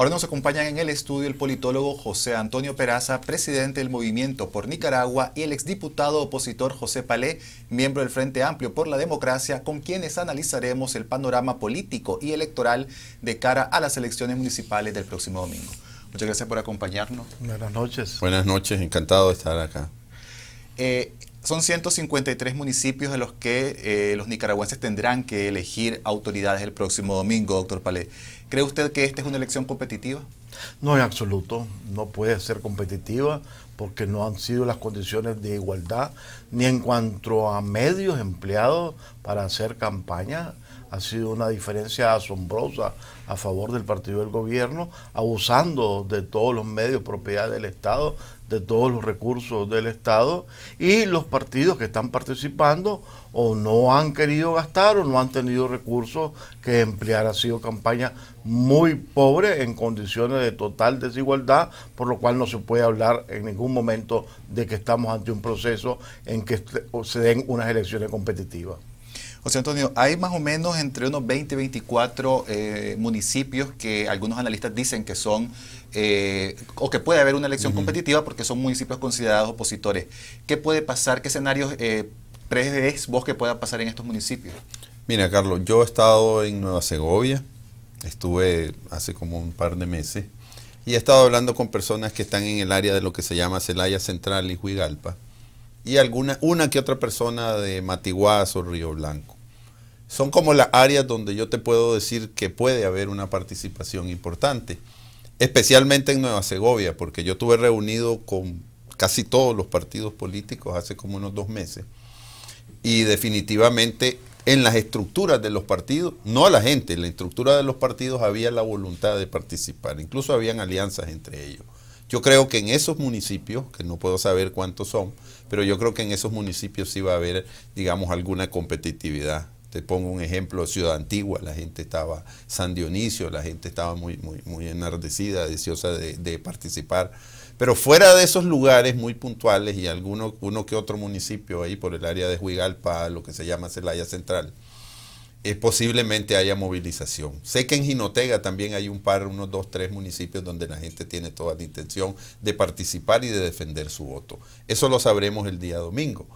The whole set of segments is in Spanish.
Ahora nos acompañan en el estudio el politólogo José Antonio Peraza, presidente del Movimiento por Nicaragua, y el exdiputado opositor José Palé, miembro del Frente Amplio por la Democracia, con quienes analizaremos el panorama político y electoral de cara a las elecciones municipales del próximo domingo. Muchas gracias por acompañarnos. Buenas noches. Buenas noches, encantado de estar acá. Eh, son 153 municipios de los que eh, los nicaragüenses tendrán que elegir autoridades el próximo domingo, doctor Palé. ¿Cree usted que esta es una elección competitiva? No, en absoluto, no puede ser competitiva porque no han sido las condiciones de igualdad, ni en cuanto a medios empleados para hacer campaña. Ha sido una diferencia asombrosa a favor del partido del gobierno, abusando de todos los medios propiedad del Estado, de todos los recursos del Estado, y los partidos que están participando o no han querido gastar o no han tenido recursos que emplear. Ha sido campaña muy pobre en condiciones de total desigualdad, por lo cual no se puede hablar en ningún momento de que estamos ante un proceso en que se den unas elecciones competitivas. José Antonio, hay más o menos entre unos 20 y 24 eh, municipios que algunos analistas dicen que son eh, o que puede haber una elección competitiva porque son municipios considerados opositores. ¿Qué puede pasar? ¿Qué escenarios eh, vos que pueda pasar en estos municipios? Mira, Carlos, yo he estado en Nueva Segovia, estuve hace como un par de meses y he estado hablando con personas que están en el área de lo que se llama Celaya Central y Huigalpa, y alguna, una que otra persona de matiguazo o Río Blanco. Son como las áreas donde yo te puedo decir que puede haber una participación importante, especialmente en Nueva Segovia, porque yo tuve reunido con casi todos los partidos políticos hace como unos dos meses, y definitivamente en las estructuras de los partidos, no a la gente, en la estructura de los partidos había la voluntad de participar, incluso habían alianzas entre ellos. Yo creo que en esos municipios, que no puedo saber cuántos son, pero yo creo que en esos municipios sí va a haber, digamos, alguna competitividad te pongo un ejemplo, Ciudad Antigua, la gente estaba, San Dionisio, la gente estaba muy, muy, muy enardecida, deseosa de, participar. Pero fuera de esos lugares muy puntuales y alguno uno que otro municipio ahí por el área de Juigalpa, lo que se llama Celaya Central, eh, posiblemente haya movilización. Sé que en Jinotega también hay un par, unos dos, tres municipios donde la gente tiene toda la intención de participar y de defender su voto. Eso lo sabremos el día domingo.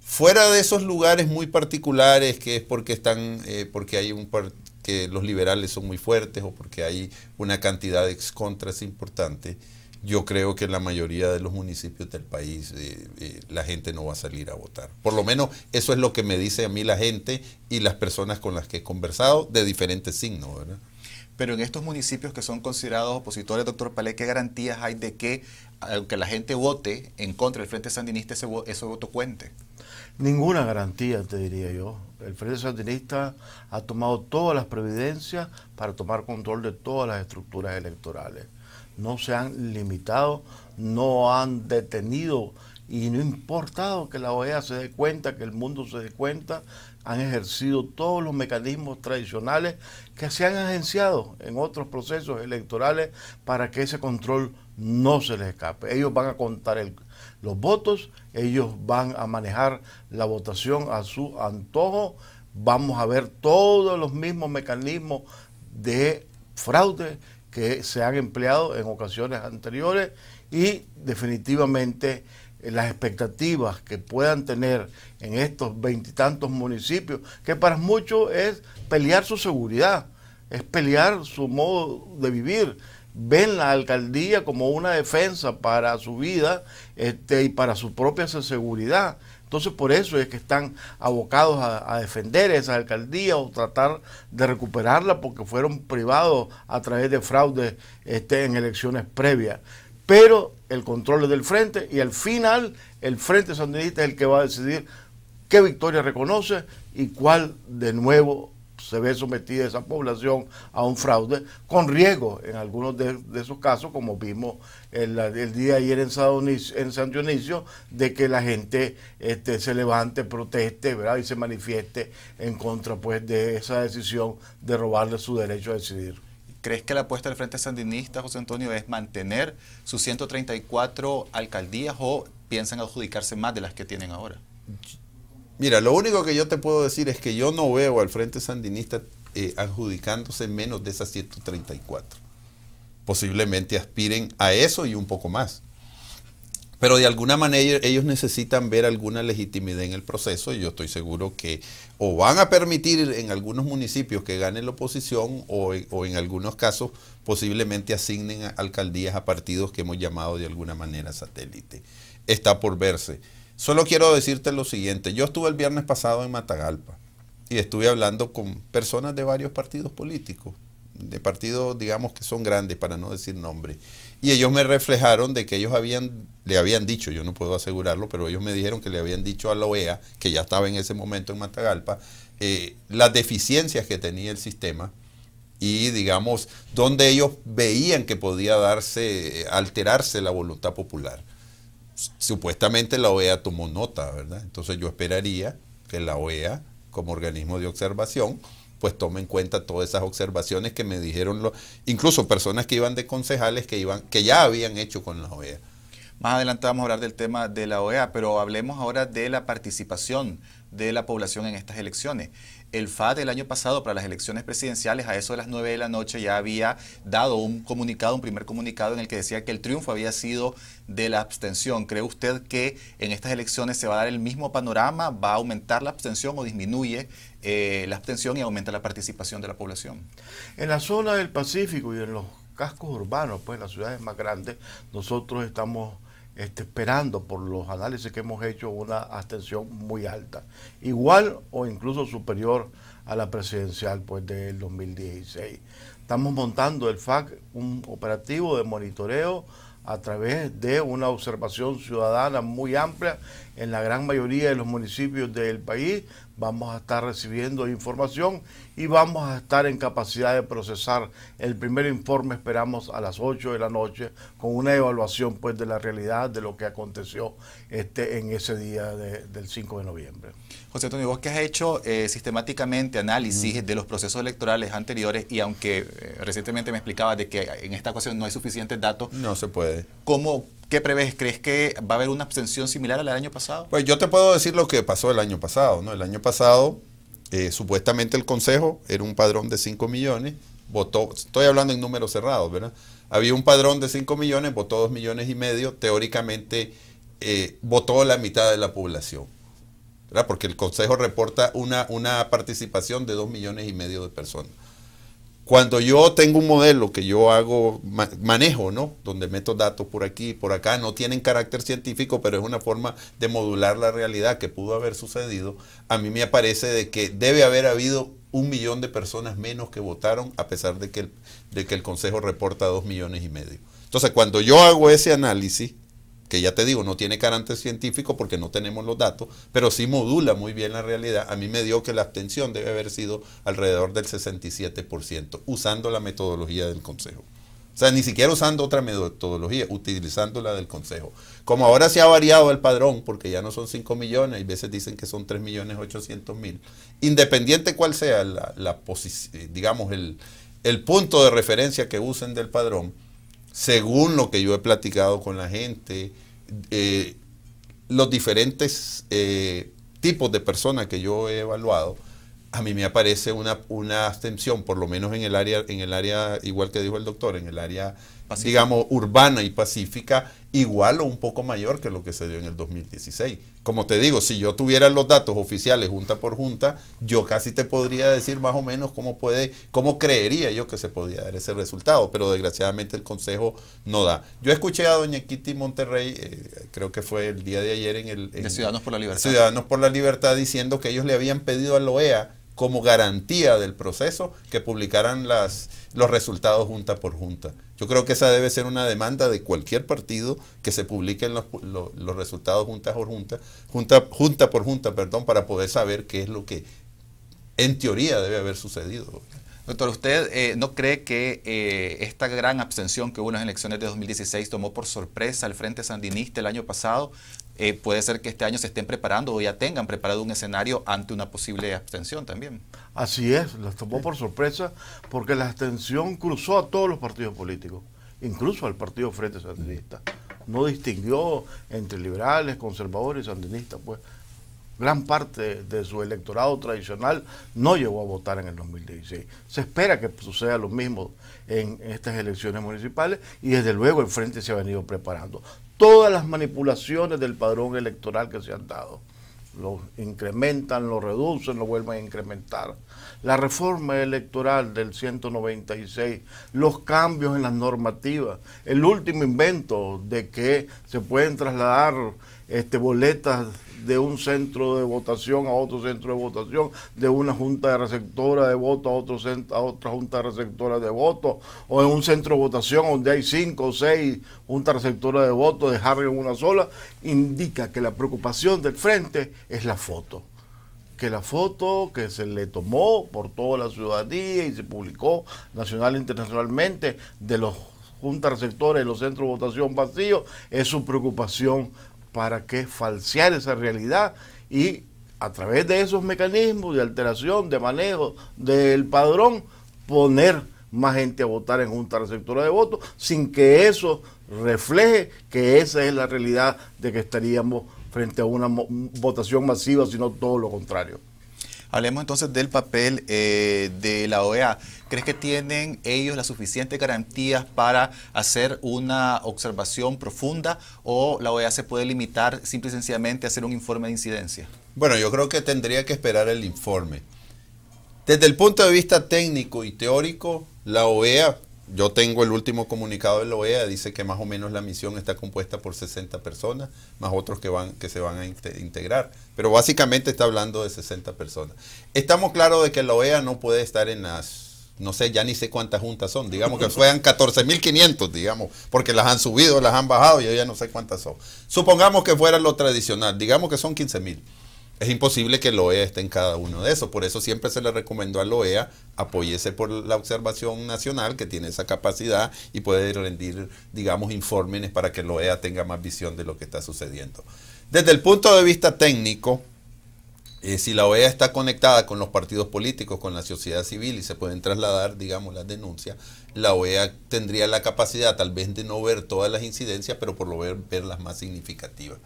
Fuera de esos lugares muy particulares, que es porque están, eh, porque hay un que los liberales son muy fuertes o porque hay una cantidad de ex-contras importante, yo creo que en la mayoría de los municipios del país eh, eh, la gente no va a salir a votar. Por lo menos eso es lo que me dice a mí la gente y las personas con las que he conversado de diferentes signos, ¿verdad? Pero en estos municipios que son considerados opositores, doctor Palé, ¿qué garantías hay de que, aunque la gente vote en contra del Frente Sandinista, ese, ese voto cuente? Ninguna garantía, te diría yo. El Frente Sandinista ha tomado todas las previdencias para tomar control de todas las estructuras electorales. No se han limitado, no han detenido y no importado que la OEA se dé cuenta, que el mundo se dé cuenta, han ejercido todos los mecanismos tradicionales que se han agenciado en otros procesos electorales para que ese control no se les escape. Ellos van a contar los votos, ellos van a manejar la votación a su antojo, vamos a ver todos los mismos mecanismos de fraude que se han empleado en ocasiones anteriores y definitivamente las expectativas que puedan tener en estos veintitantos municipios, que para muchos es pelear su seguridad, es pelear su modo de vivir. Ven la alcaldía como una defensa para su vida este, y para su propia seguridad. Entonces por eso es que están abocados a, defender esa alcaldía o tratar de recuperarla porque fueron privados a través de fraude este, en elecciones previas pero el control es del frente y al final el frente sandinista es el que va a decidir qué victoria reconoce y cuál de nuevo se ve sometida esa población a un fraude con riesgo en algunos de, esos casos, como vimos el, día de ayer en, San Dionisio, de que la gente este, se levante, proteste ¿verdad? y se manifieste en contra pues, de esa decisión de robarle su derecho a decidir. ¿Crees que la apuesta del Frente Sandinista, José Antonio, es mantener sus 134 alcaldías o piensan adjudicarse más de las que tienen ahora? Mira, lo único que yo te puedo decir es que yo no veo al Frente Sandinista eh, adjudicándose menos de esas 134. Posiblemente aspiren a eso y un poco más. Pero de alguna manera ellos necesitan ver alguna legitimidad en el proceso y yo estoy seguro que o van a permitir en algunos municipios que gane la oposición o, en algunos casos posiblemente asignen alcaldías a partidos que hemos llamado de alguna manera satélite. Está por verse. Solo quiero decirte lo siguiente, yo estuve el viernes pasado en Matagalpa y estuve hablando con personas de varios partidos políticos de partidos, digamos que son grandes, para no decir nombre. Y ellos me reflejaron de que ellos habían, le habían dicho, yo no puedo asegurarlo, pero ellos me dijeron que le habían dicho a la OEA, que ya estaba en ese momento en Matagalpa, eh, las deficiencias que tenía el sistema y digamos donde ellos veían que podía darse, alterarse la voluntad popular. Supuestamente la OEA tomó nota, ¿verdad? Entonces yo esperaría que la OEA, como organismo de observación, pues tome en cuenta todas esas observaciones que me dijeron, los, incluso personas que iban de concejales que, iban, que ya habían hecho con la OEA. Más adelante vamos a hablar del tema de la OEA, pero hablemos ahora de la participación de la población en estas elecciones el FAD el año pasado para las elecciones presidenciales, a eso de las 9 de la noche, ya había dado un comunicado, un primer comunicado en el que decía que el triunfo había sido de la abstención. ¿Cree usted que en estas elecciones se va a dar el mismo panorama? ¿Va a aumentar la abstención o disminuye eh, la abstención y aumenta la participación de la población? En la zona del Pacífico y en los cascos urbanos, pues en las ciudades más grandes, nosotros estamos este, esperando por los análisis que hemos hecho una abstención muy alta, igual o incluso superior a la presidencial pues, del 2016. Estamos montando el FAC, un operativo de monitoreo a través de una observación ciudadana muy amplia en la gran mayoría de los municipios del país vamos a estar recibiendo información y vamos a estar en capacidad de procesar el primer informe, esperamos a las 8 de la noche, con una evaluación pues de la realidad de lo que aconteció este, en ese día del 5 de noviembre. José Antonio, vos que has hecho eh, sistemáticamente análisis de los procesos electorales anteriores y aunque eh, recientemente me explicabas de que en esta ocasión no hay suficientes datos. No se puede. ¿Cómo, ¿Qué prevés? ¿Crees que va a haber una abstención similar a la del año pasado? Pues yo te puedo decir lo que pasó el año pasado. El año pasado, eh, supuestamente el Consejo era un padrón de 5 millones, votó, estoy hablando en números cerrados, ¿verdad? Había un padrón de 5 millones, votó 2 millones y medio, teóricamente eh, votó la mitad de la población. ¿verdad? Porque el Consejo reporta una, una participación de 2 millones y medio de personas. Cuando yo tengo un modelo que yo hago, manejo, ¿no? Donde meto datos por aquí y por acá, no tienen carácter científico, pero es una forma de modular la realidad que pudo haber sucedido, a mí me aparece de que debe haber habido un millón de personas menos que votaron, a pesar de que de que el Consejo reporta dos millones y medio. Entonces, cuando yo hago ese análisis, que ya te digo, no tiene carácter científico porque no tenemos los datos, pero sí modula muy bien la realidad. A mí me dio que la abstención debe haber sido alrededor del 67%, usando la metodología del Consejo. O sea, ni siquiera usando otra metodología, utilizando la del Consejo. Como ahora se ha variado el padrón, porque ya no son 5 millones, y veces dicen que son 3 millones 800 mil, independiente cuál sea la, la digamos, el, el punto de referencia que usen del padrón, según lo que yo he platicado con la gente, eh, los diferentes eh, tipos de personas que yo he evaluado, a mí me aparece una, una abstención, por lo menos en el área, en el área, igual que dijo el doctor, en el área, digamos, urbana y pacífica, igual o un poco mayor que lo que se dio en el 2016. Como te digo, si yo tuviera los datos oficiales junta por junta, yo casi te podría decir más o menos cómo puede, cómo creería yo que se podía dar ese resultado, pero desgraciadamente el Consejo no da. Yo escuché a doña Kitty Monterrey, eh, creo que fue el día de ayer en el... Ciudadanos por la Libertad. Ciudadanos por la Libertad diciendo que ellos le habían pedido a la OEA como garantía del proceso que publicaran las, los resultados junta por junta. Yo creo que esa debe ser una demanda de cualquier partido que se publiquen los, resultados junta por junta, junta, junta por junta, perdón, para poder saber qué es lo que en teoría debe haber sucedido. Doctor, ¿usted eh, no cree que eh, esta gran abstención que hubo en las elecciones de 2016 tomó por sorpresa al Frente Sandinista el año pasado? Eh, puede ser que este año se estén preparando o ya tengan preparado un escenario ante una posible abstención también. Así es, las tomó por sorpresa porque la abstención cruzó a todos los partidos políticos, incluso al Partido Frente Sandinista. No distinguió entre liberales, conservadores y sandinistas, pues gran parte de su electorado tradicional no llegó a votar en el 2016. Se espera que suceda lo mismo en estas elecciones municipales y desde luego el frente se ha venido preparando. Todas las manipulaciones del padrón electoral que se han dado, lo incrementan, lo reducen, lo vuelven a incrementar. La reforma electoral del 196, los cambios en las normativas, el último invento de que se pueden trasladar este, boletas de un centro de votación a otro centro de votación, de una junta de receptora de votos a, otro centro, a otra junta de receptora de votos, o en un centro de votación donde hay cinco o seis juntas receptora de votos, dejar en una sola, indica que la preocupación del frente es la foto que la foto que se le tomó por toda la ciudadanía y se publicó nacional e internacionalmente de los juntas receptores de los centros de votación vacíos es su preocupación para que falsear esa realidad y a través de esos mecanismos de alteración, de manejo del padrón, poner más gente a votar en junta receptora de votos sin que eso refleje que esa es la realidad de que estaríamos frente a una votación masiva, sino todo lo contrario. Hablemos entonces del papel eh, de la OEA. ¿Crees que tienen ellos las suficientes garantías para hacer una observación profunda o la OEA se puede limitar simple y sencillamente a hacer un informe de incidencia? Bueno, yo creo que tendría que esperar el informe. Desde el punto de vista técnico y teórico, la OEA yo tengo el último comunicado de la OEA, dice que más o menos la misión está compuesta por 60 personas, más otros que, van, que se van a integrar. Pero básicamente está hablando de 60 personas. Estamos claros de que la OEA no puede estar en las no sé, ya ni sé cuántas juntas son, digamos que fueran 14.500, digamos, porque las han subido, las han bajado, yo ya no sé cuántas son. Supongamos que fuera lo tradicional, digamos que son 15.000 es imposible que la OEA esté en cada uno de esos. Por eso siempre se le recomendó la OEA apóyese por la observación nacional que tiene esa capacidad y puede rendir, digamos, informes para que la OEA tenga más visión de lo que está sucediendo. Desde el punto de vista técnico, eh, si la OEA está conectada con los partidos políticos, con la sociedad civil y se pueden trasladar, digamos, las denuncias, la OEA tendría la capacidad tal vez de no ver todas las incidencias, pero por lo menos ver las más significativas.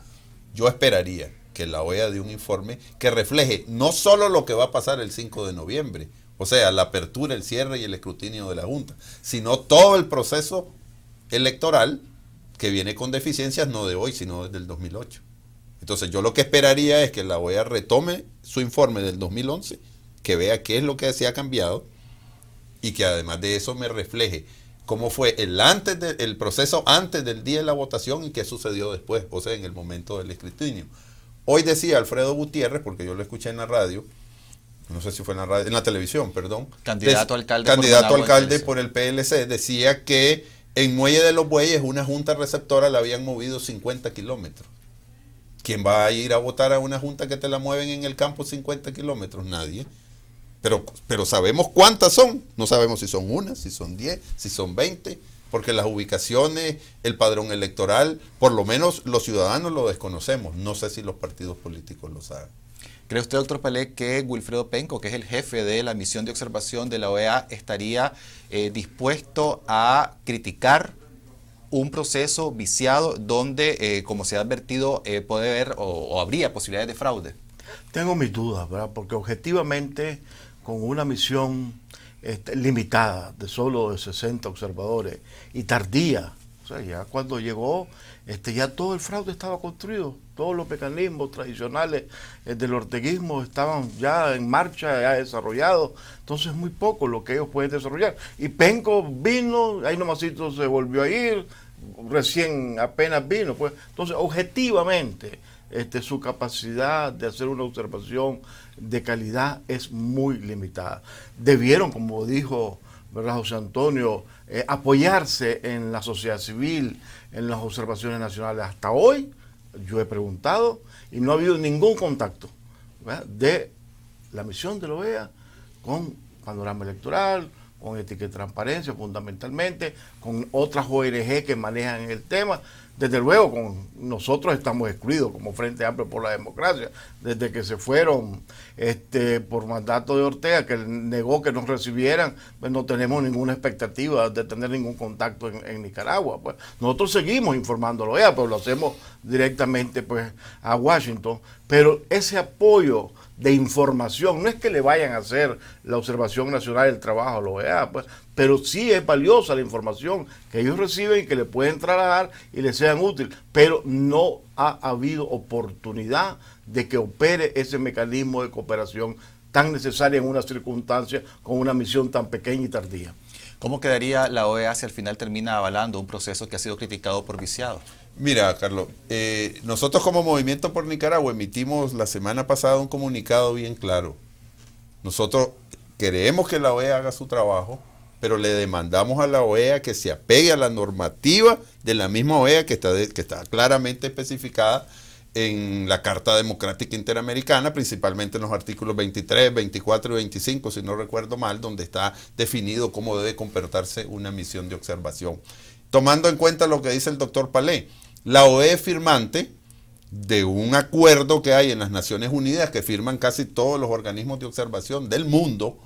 Yo esperaría que la OEA dé un informe que refleje no solo lo que va a pasar el 5 de noviembre, o sea, la apertura, el cierre y el escrutinio de la Junta, sino todo el proceso electoral que viene con deficiencias no de hoy, sino desde el 2008. Entonces yo lo que esperaría es que la OEA retome su informe del 2011, que vea qué es lo que se ha cambiado y que además de eso me refleje cómo fue el, antes proceso antes del día de la votación y qué sucedió después, o sea, en el momento del escrutinio. Hoy decía Alfredo Gutiérrez, porque yo lo escuché en la radio, no sé si fue en la radio, en la televisión, perdón. Candidato alcalde. por el PLC, decía que en Muelle de los Bueyes una junta receptora la habían movido 50 kilómetros. ¿Quién va a ir a votar a una junta que te la mueven en el campo 50 kilómetros? Nadie. Pero, pero sabemos cuántas son. No sabemos si son una, si son 10, si son 20 porque las ubicaciones, el padrón electoral, por lo menos los ciudadanos lo desconocemos. No sé si los partidos políticos lo saben. ¿Cree usted, doctor Palé, que Wilfredo Penco, que es el jefe de la misión de observación de la OEA, estaría eh, dispuesto a criticar un proceso viciado donde, eh, como se ha advertido, eh, puede haber o, o, habría posibilidades de fraude? Tengo mis dudas, ¿verdad? Porque objetivamente, con una misión este, limitada, de solo 60 observadores, y tardía. O sea, ya cuando llegó, este, ya todo el fraude estaba construido, todos los mecanismos tradicionales eh, del orteguismo estaban ya en marcha, ya desarrollados, entonces muy poco lo que ellos pueden desarrollar. Y Penco vino, ahí nomás se volvió a ir, recién apenas vino, pues, entonces objetivamente este, su capacidad de hacer una observación de calidad es muy limitada. Debieron, como dijo José Antonio, eh, apoyarse en la sociedad civil, en las observaciones nacionales. Hasta hoy yo he preguntado y no ha habido ningún contacto de la misión de la OEA con panorama electoral, con etiqueta transparencia fundamentalmente, con otras ONG que manejan el tema. Desde luego, con nosotros estamos excluidos como Frente Amplio por la Democracia, desde que se fueron este, por mandato de Ortega, que negó que nos recibieran, pues no tenemos ninguna expectativa de tener ningún contacto en, Nicaragua. Pues. nosotros seguimos informándolo a OEA, pero pues lo hacemos directamente pues, a Washington. Pero ese apoyo de información. No es que le vayan a hacer la Observación Nacional del Trabajo, lo vea, pues, pero sí es valiosa la información que ellos reciben y que le pueden trasladar y les sean útil. Pero no ha habido oportunidad de que opere ese mecanismo de cooperación tan necesario en una circunstancia con una misión tan pequeña y tardía. ¿Cómo quedaría la OEA si al final termina avalando un proceso que ha sido criticado por viciado? Mira, Carlos, eh, nosotros como Movimiento por Nicaragua emitimos la semana pasada un comunicado bien claro. Nosotros queremos que la OEA haga su trabajo, pero le demandamos a la OEA que se apegue a la normativa de la misma OEA que está, que está claramente especificada en la Carta Democrática Interamericana, principalmente en los artículos 23, 24 y 25, si no recuerdo mal, donde está definido cómo debe comportarse una misión de observación. Tomando en cuenta lo que dice el doctor Palé, la OE firmante de un acuerdo que hay en las Naciones Unidas, que firman casi todos los organismos de observación del mundo,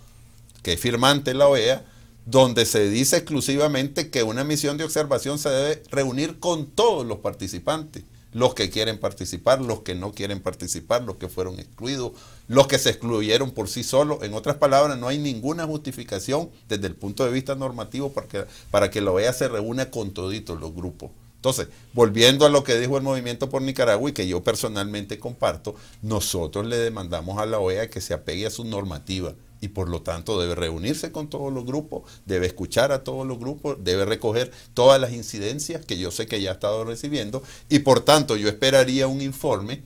que es firmante la OEA, donde se dice exclusivamente que una misión de observación se debe reunir con todos los participantes los que quieren participar, los que no quieren participar, los que fueron excluidos, los que se excluyeron por sí solos. En otras palabras, no hay ninguna justificación desde el punto de vista normativo para que, para que la OEA se reúna con toditos los grupos. Entonces, volviendo a lo que dijo el Movimiento por Nicaragua y que yo personalmente comparto, nosotros le demandamos a la OEA que se apegue a su normativa y por lo tanto debe reunirse con todos los grupos, debe escuchar a todos los grupos, debe recoger todas las incidencias que yo sé que ya ha estado recibiendo y por tanto yo esperaría un informe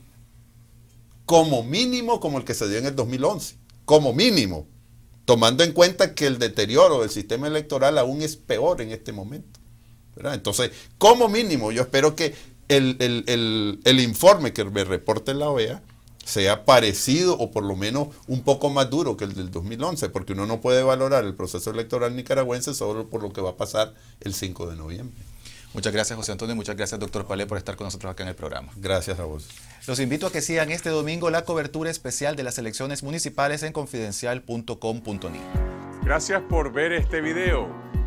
como mínimo como el que se dio en el 2011, como mínimo, tomando en cuenta que el deterioro del sistema electoral aún es peor en este momento. Entonces, como mínimo yo espero que el, el informe que me reporte la OEA sea parecido o por lo menos un poco más duro que el del 2011, porque uno no puede valorar el proceso electoral nicaragüense solo por lo que va a pasar el 5 de noviembre. Muchas gracias José Antonio, y muchas gracias doctor Palé por estar con nosotros acá en el programa. Gracias a vos. Los invito a que sigan este domingo la cobertura especial de las elecciones municipales en confidencial.com.ni. Gracias por ver este video.